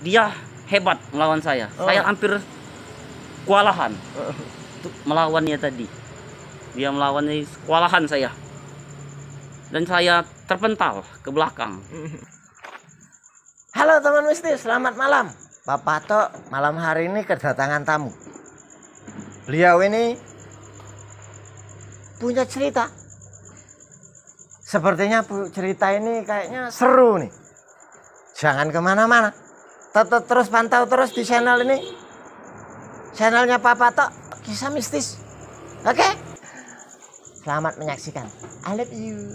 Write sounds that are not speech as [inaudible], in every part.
dia hebat melawan saya. Oh. Saya hampir kualahan oh. melawannya tadi. Dia melawannya kualahan saya. Dan saya terpental ke belakang. [laughs] Halo teman mistis, selamat malam. Bapak Tok malam hari ini kedatangan tamu. Beliau ini punya cerita. Sepertinya cerita ini kayaknya seru nih. Jangan kemana-mana tetap terus pantau terus di channel ini channelnya Papa Tok kisah mistis oke okay? selamat menyaksikan I love you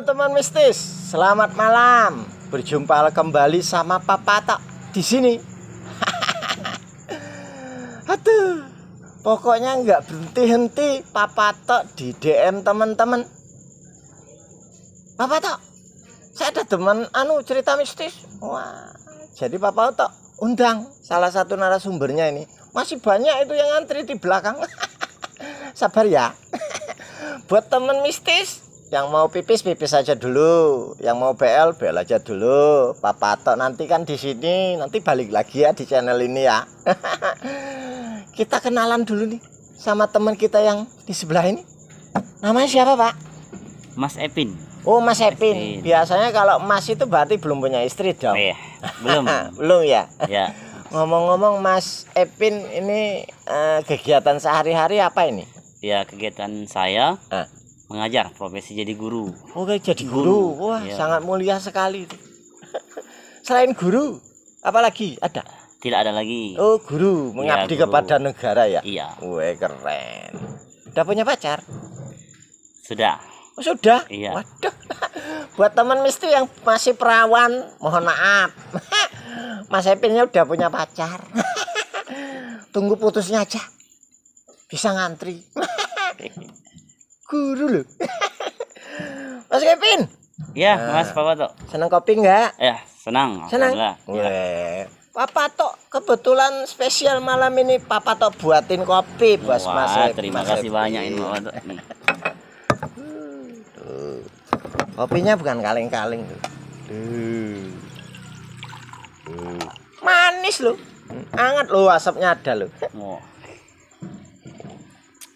teman mistis, selamat malam. Berjumpa kembali sama Papa Tak di sini. [laughs] Aduh, pokoknya nggak berhenti henti Papa Tok di DM teman-teman. Papa Tok, saya ada teman anu cerita mistis. Wah, jadi Papa Tok undang salah satu narasumbernya ini. Masih banyak itu yang antri di belakang. [laughs] Sabar ya. [laughs] Buat teman mistis yang mau pipis pipis aja dulu yang mau BL BL aja dulu Papa atau nanti kan di sini nanti balik lagi ya di channel ini ya [laughs] kita kenalan dulu nih sama teman kita yang di sebelah ini namanya siapa Pak Mas Epin Oh Mas Epin, Epin. biasanya kalau Mas itu berarti belum punya istri dong oh, iya. belum [laughs] belum ya ya ngomong-ngomong Mas Epin ini uh, kegiatan sehari-hari apa ini ya kegiatan saya uh mengajar profesi jadi guru oke oh, jadi guru, guru. wah ya. sangat mulia sekali [laughs] selain guru apalagi ada tidak ada lagi oh guru mengabdi ya, guru. kepada negara ya iya Weh, keren udah punya pacar sudah oh, sudah iya waduh [laughs] buat teman mistu yang masih perawan mohon maaf [laughs] Mas Epinnya udah punya pacar tunggu putusnya aja bisa ngantri guru loh [laughs] Mas Kevin Iya, nah, Mas Papa Tok. Senang kopi enggak? Ya, senang. Senang. Ya. Papa Tok, kebetulan spesial malam ini Papa Tok buatin kopi buat Mas. terima kasih Epi. banyak ini Papa Tok. [laughs] Kopinya bukan kaleng-kaleng tuh. Manis loh. Anget loh asapnya ada loh. Wah.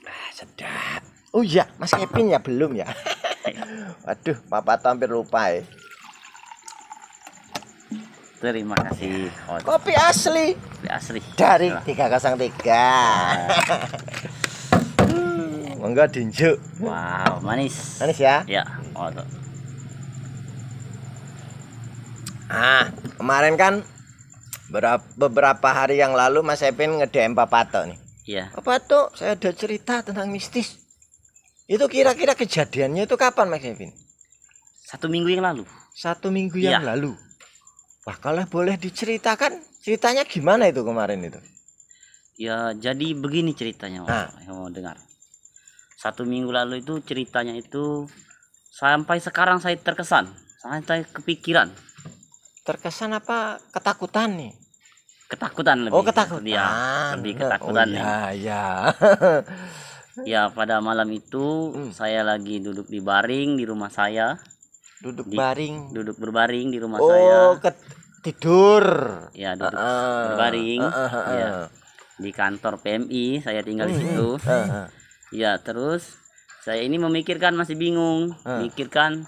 Ah, sedap. Oh iya, Mas Kevin ya belum ya. [laughs] Waduh, Papa hampir lupa ya. Terima kasih. Oh, Kopi asli. Kopi asli. Dari iya. tiga. Enggak [laughs] dinjuk. Wow, manis. Manis ya? Ya, oh, Ah, kemarin kan beberapa hari yang lalu Mas Kevin nge-DM Papato nih. Iya. Papato, saya ada cerita tentang mistis. Itu kira-kira kejadiannya itu kapan Mas Kevin? Satu minggu yang lalu. Satu minggu yang ya. lalu. Wah, kalau boleh diceritakan ceritanya gimana itu kemarin itu? Ya, jadi begini ceritanya nah. mau dengar. Satu minggu lalu itu ceritanya itu sampai sekarang saya terkesan, saya kepikiran. Terkesan apa? Ketakutan nih ketakutan lebih. Oh, ketakutan. Ya, lebih oh, ketakutan. Oh, ya, ya. Ya, pada malam itu hmm. saya lagi duduk di baring di rumah saya. Duduk di, baring. Duduk berbaring di rumah oh, saya. Oh, tidur. Ya, duduk uh, berbaring. Uh, uh, ya. Di kantor PMI saya tinggal di hmm, hmm. situ. Uh, uh. Ya, terus saya ini memikirkan masih bingung, uh. mikirkan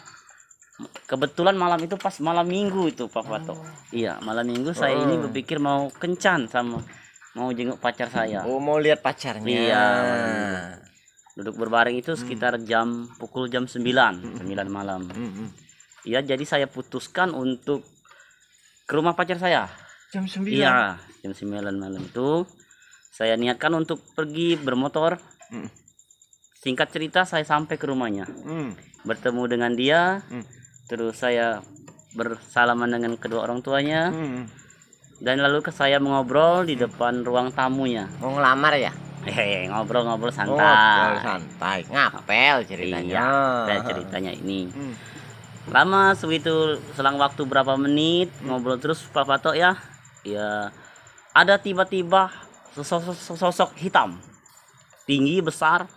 kebetulan malam itu pas malam Minggu itu Pak Fato. Uh. Iya, malam Minggu saya uh. ini berpikir mau kencan sama mau jenguk pacar saya. Oh, mau lihat pacarnya. Iya duduk berbaring itu hmm. sekitar jam pukul jam 9 9 hmm. malam ya jadi saya putuskan untuk ke rumah pacar saya jam 9 iya jam 9 malam itu saya niatkan untuk pergi bermotor singkat cerita saya sampai ke rumahnya bertemu dengan dia terus saya bersalaman dengan kedua orang tuanya hmm. dan lalu saya mengobrol di depan ruang tamunya mau ngelamar ya Hei iya, iya, ngobrol-ngobrol santai. Ngobrol santai, ngapel ceritanya. Iya, ceritanya ini. Hmm. Lama segitu selang waktu berapa menit hmm. ngobrol terus Pak Fato ya. Ya ada tiba-tiba sosok, sosok hitam. Tinggi besar.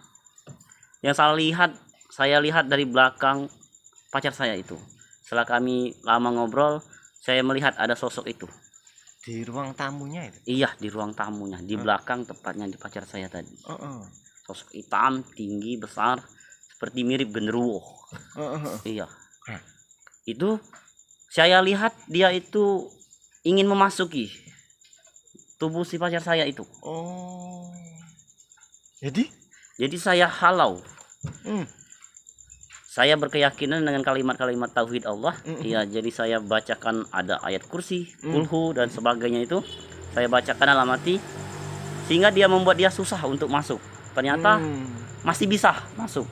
Yang saya lihat, saya lihat dari belakang pacar saya itu. Setelah kami lama ngobrol, saya melihat ada sosok itu di ruang tamunya itu iya di ruang tamunya di hmm. belakang tepatnya di pacar saya tadi uh -uh. sosok hitam tinggi besar seperti mirip genderuwo uh -uh. iya uh. itu saya lihat dia itu ingin memasuki tubuh si pacar saya itu oh jadi jadi saya halau hmm saya berkeyakinan dengan kalimat-kalimat tauhid Allah mm -hmm. jadi saya bacakan ada ayat kursi mm. kulhu dan sebagainya itu saya bacakan alamati, sehingga dia membuat dia susah untuk masuk ternyata mm. masih bisa masuk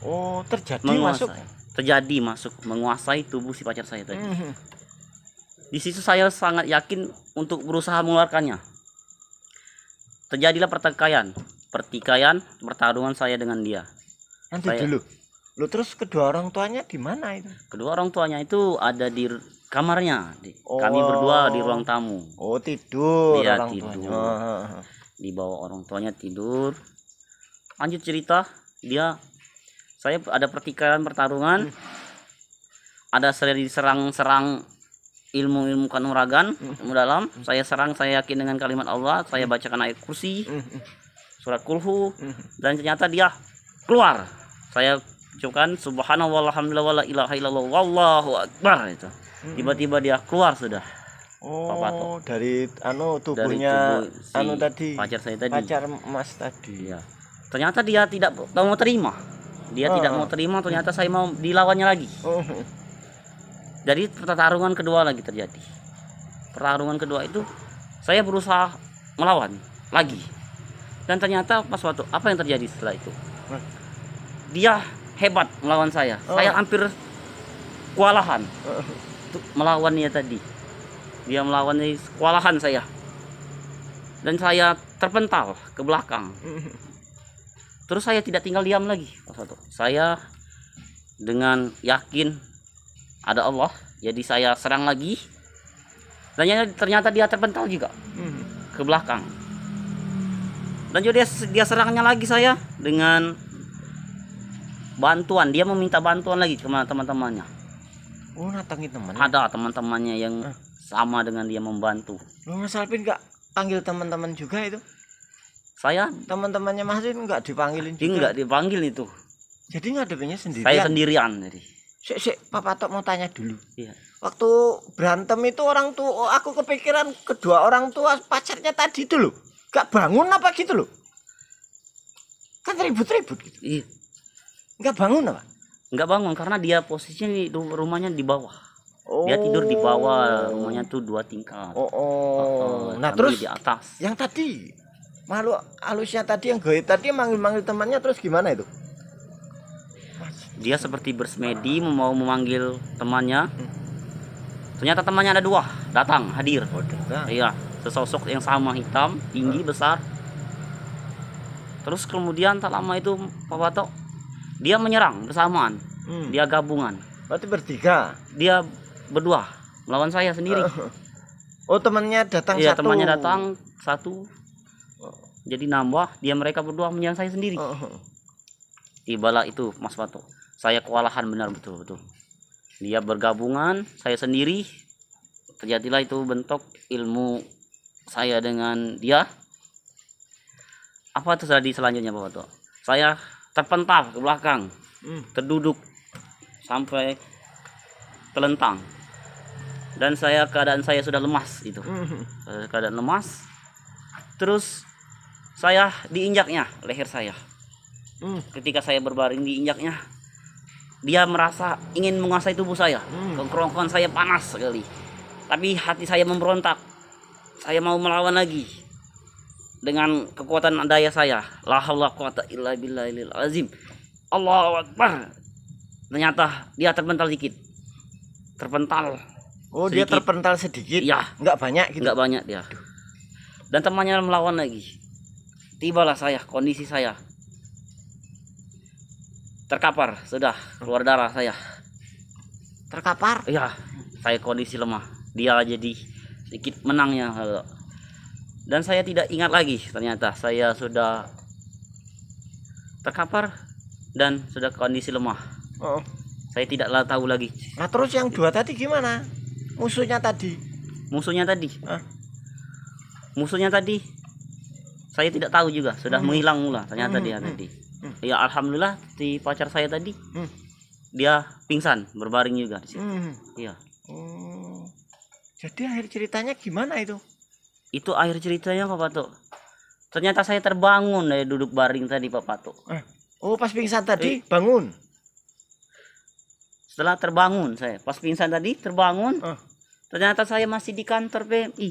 oh terjadi menguasai, masuk terjadi masuk menguasai tubuh si pacar saya tadi mm -hmm. di situ saya sangat yakin untuk berusaha mengeluarkannya terjadilah pertikaian pertikaian pertarungan saya dengan dia nanti saya, dulu Lu terus kedua orang tuanya di mana itu? Kedua orang tuanya itu ada di kamarnya. Di, oh. Kami berdua di ruang tamu. Oh, tidur Dia tidur. tuanya. Dibawa orang tuanya tidur. Lanjut cerita, dia saya ada pertikaian pertarungan. Hmm. Ada sering serang-serang ilmu-ilmu kanuragan hmm. ilmu dalam hmm. saya serang saya yakin dengan kalimat Allah saya hmm. bacakan ayat kursi hmm, hmm. surat kulhu dan ternyata dia keluar saya kan subhanallah alhamdulillah wala ilaha illallah wallahu akbar itu tiba-tiba dia keluar sudah oh Papato. dari anu tubuhnya dari tubuh si anu tadi pacar saya tadi pacar mas tadi ya ternyata dia tidak mau terima dia oh. tidak mau terima ternyata saya mau dilawannya lagi oh. jadi pertarungan kedua lagi terjadi pertarungan kedua itu saya berusaha melawan lagi dan ternyata pas waktu apa yang terjadi setelah itu dia hebat melawan saya. Oh. Saya hampir kewalahan oh. melawannya tadi. Dia melawannya kewalahan saya. Dan saya terpental ke belakang. [laughs] Terus saya tidak tinggal diam lagi, Saya dengan yakin ada Allah, jadi saya serang lagi. Dan ternyata dia terpental juga hmm. ke belakang. Dan jadi dia, dia serangnya lagi saya dengan bantuan dia meminta bantuan lagi kemana teman-temannya oh datangi teman ada teman-temannya yang eh. sama dengan dia membantu lu Mas Alvin gak panggil teman-teman juga itu saya teman-temannya Mas Alvin gak dipanggilin juga nggak dipanggil itu jadi punya sendirian saya sendirian jadi Sik, sik, papa tok mau tanya dulu. Iya. Waktu berantem itu orang tua, aku kepikiran kedua orang tua pacarnya tadi dulu. Gak bangun apa gitu loh. Kan ribut-ribut gitu. Iya. Enggak bangun apa? Enggak bangun karena dia posisinya di rumahnya di bawah. Oh. Dia tidur di bawah, rumahnya tuh dua tingkat. Oh. oh. oh nah, terus di atas. Yang tadi malu alusnya tadi yang gue tadi manggil-manggil temannya terus gimana itu? Dia seperti bersemedi mau memanggil temannya. Hmm. Ternyata temannya ada dua, datang hadir. Oh, Iya, sesosok yang sama hitam, tinggi, hmm. besar. Terus kemudian tak lama itu Pak Batok dia menyerang bersamaan hmm. dia gabungan berarti bertiga dia berdua melawan saya sendiri uh. [laughs] oh temannya datang ya, satu temannya datang satu jadi nambah dia mereka berdua menyerang saya sendiri uh. tibalah itu Mas Pato saya kewalahan benar betul betul dia bergabungan saya sendiri terjadilah itu bentuk ilmu saya dengan dia apa terjadi selanjutnya Bapak Tua saya terpental ke belakang hmm. terduduk sampai telentang dan saya keadaan saya sudah lemas itu hmm. Eh, keadaan lemas terus saya diinjaknya leher saya hmm. ketika saya berbaring diinjaknya dia merasa ingin menguasai tubuh saya hmm. kerongkongan saya panas sekali tapi hati saya memberontak saya mau melawan lagi dengan kekuatan daya saya. La haula quwata illa billahil azim. Allahu akbar. Ternyata dia terpental sedikit, Terpental. Oh, sedikit. dia terpental sedikit. Ya, enggak banyak gitu. Enggak banyak dia. Dan temannya melawan lagi. Tibalah saya, kondisi saya. Terkapar, sudah keluar darah saya. Terkapar? Iya. Saya kondisi lemah. Dia jadi sedikit menangnya kalau dan saya tidak ingat lagi ternyata saya sudah terkapar dan sudah kondisi lemah oh. saya tidak tahu lagi nah terus yang dua tadi gimana musuhnya tadi musuhnya tadi Hah? musuhnya tadi saya tidak tahu juga sudah hmm. menghilang mula ternyata hmm. dia hmm. tadi hmm. ya alhamdulillah si pacar saya tadi hmm. dia pingsan berbaring juga di situ hmm. iya Oh. jadi akhir ceritanya gimana itu itu akhir ceritanya Pak Pato ternyata saya terbangun dari duduk baring tadi Pak patok. eh, oh pas pingsan tadi eh, bangun setelah terbangun saya pas pingsan tadi terbangun eh. ternyata saya masih di kantor PMI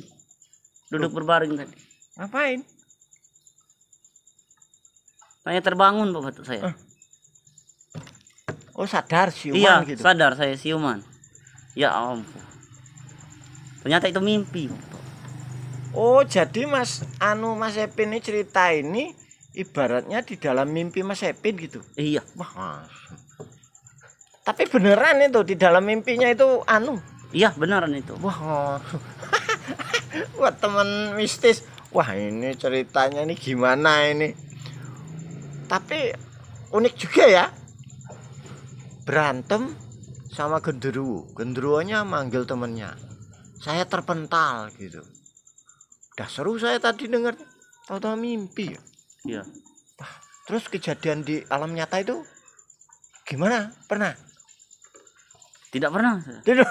duduk Loh. berbaring tadi ngapain saya terbangun Pak patok saya eh. oh sadar siuman iya, gitu sadar saya siuman ya ampun ternyata itu mimpi Oh, jadi Mas anu Mas Epin ini cerita ini ibaratnya di dalam mimpi Mas Epin gitu. Iya. Wah. Tapi beneran itu di dalam mimpinya itu anu. Iya, beneran itu. Wah. Buat [laughs] teman mistis. Wah, ini ceritanya ini gimana ini? Tapi unik juga ya. Berantem sama genderuwo. Genderuwonya manggil temennya. Saya terpental gitu dah seru saya tadi dengar tahu-tahu mimpi ya iya. Wah, terus kejadian di alam nyata itu gimana pernah tidak pernah tidak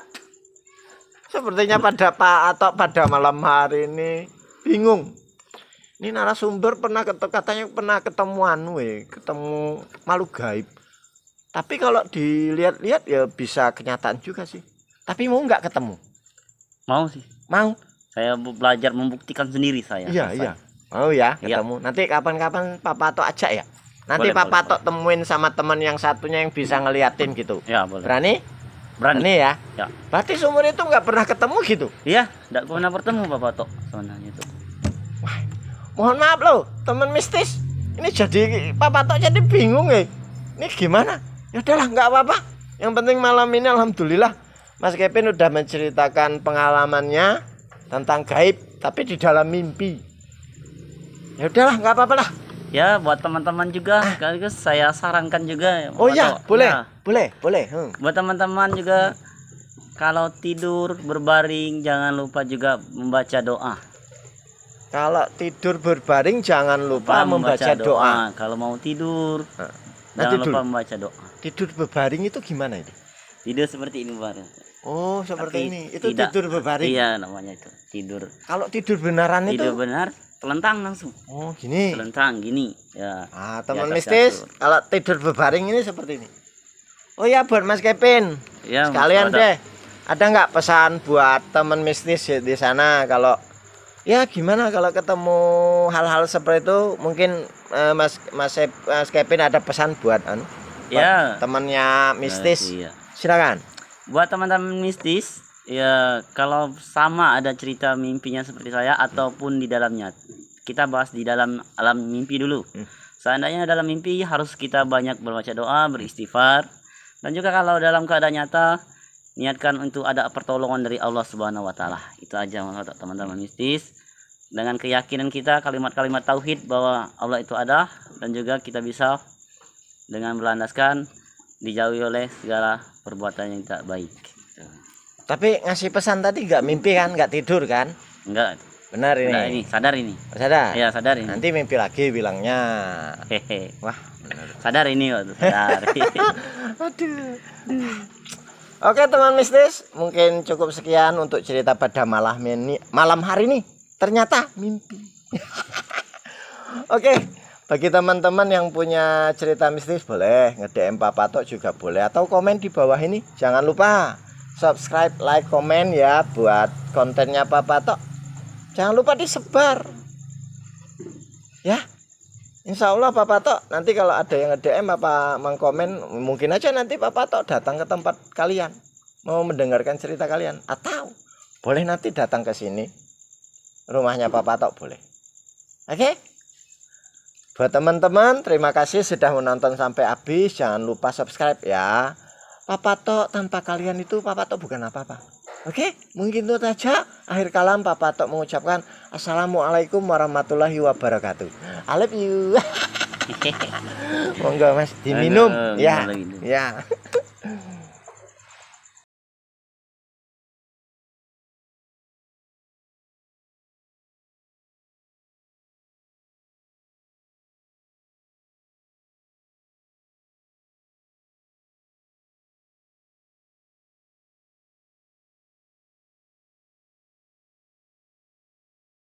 [laughs] sepertinya pada Pak atau pada malam hari ini bingung ini narasumber pernah ketemu, katanya pernah ketemu anu ya, ketemu malu gaib. Tapi kalau dilihat-lihat ya bisa kenyataan juga sih. Tapi mau nggak ketemu? Mau sih. Mau saya belajar membuktikan sendiri saya iya iya oh ya iya. ketemu ya. nanti kapan-kapan Papa atau ajak ya nanti boleh, Papa boleh, temuin sama teman yang satunya yang bisa ngeliatin gitu ya boleh berani berani, berani ya? ya berarti sumur itu nggak pernah ketemu gitu iya nggak pernah bertemu Papa Pato sebenarnya itu Wah, mohon maaf loh teman mistis ini jadi Papa Pato jadi bingung ya ini gimana ya udahlah nggak apa-apa yang penting malam ini alhamdulillah Mas Kevin udah menceritakan pengalamannya tentang gaib tapi di dalam mimpi ya udahlah nggak apa-apa lah ya buat teman-teman juga ah. sekaligus saya sarankan juga oh iya, ya boleh nah, boleh boleh hmm. buat teman-teman juga kalau tidur berbaring jangan lupa juga membaca doa kalau tidur berbaring jangan lupa, lupa membaca, membaca doa. doa kalau mau tidur ah. nah, jangan tidur. lupa membaca doa tidur berbaring itu gimana itu tidur seperti ini bareng Oh, seperti Tapi ini. Itu tidak, tidur berbaring. Iya, namanya itu. Tidur. Kalau tidur benaran tidur itu Tidur benar, telentang langsung. Oh, gini. Telentang gini. Ya. Ah, teman mistis, jatuh. kalau tidur berbaring ini seperti ini. Oh ya, buat Mas Kevin. Iya. Sekalian ada. deh. Ada nggak pesan buat teman mistis di sana kalau ya gimana kalau ketemu hal-hal seperti itu mungkin eh, Mas Mas Mas Kevin ada pesan buat anu? Ya. Temannya mistis. Nah, iya. Silakan buat teman-teman mistis ya kalau sama ada cerita mimpinya seperti saya ataupun di dalamnya kita bahas di dalam alam mimpi dulu hmm. seandainya dalam mimpi harus kita banyak berbaca doa beristighfar dan juga kalau dalam keadaan nyata niatkan untuk ada pertolongan dari Allah Subhanahu wa taala. Itu aja untuk teman-teman mistis. Dengan keyakinan kita kalimat-kalimat tauhid bahwa Allah itu ada dan juga kita bisa dengan berlandaskan dijauhi oleh segala perbuatan yang tak baik gitu. tapi ngasih pesan tadi nggak mimpi kan nggak tidur kan enggak benar ini. Benar ini sadar ini oh, sadar ya sadar ini nanti mimpi lagi bilangnya hehe wah benar. sadar ini waktu. sadar [laughs] aduh, Oke teman mistis, mungkin cukup sekian untuk cerita pada malam ini. Malam hari ini ternyata mimpi. [laughs] Oke. Bagi teman-teman yang punya cerita mistis boleh nge-DM Pak Patok juga boleh atau komen di bawah ini. Jangan lupa subscribe, like, komen ya buat kontennya Pak Patok. Jangan lupa disebar. Ya. Insya Allah Pak Patok nanti kalau ada yang nge-DM apa mengkomen mungkin aja nanti Pak Patok datang ke tempat kalian mau mendengarkan cerita kalian atau boleh nanti datang ke sini rumahnya Pak Patok boleh. Oke? Okay? Buat teman-teman, terima kasih sudah menonton sampai habis. Jangan lupa subscribe ya. Papa Tok tanpa kalian itu Papa Tok bukan apa-apa. Oke, mungkin itu saja. Akhir kalam Papa Tok mengucapkan Assalamualaikum warahmatullahi wabarakatuh. I love you. [laughs] Monggo Mas diminum. ya. Ya.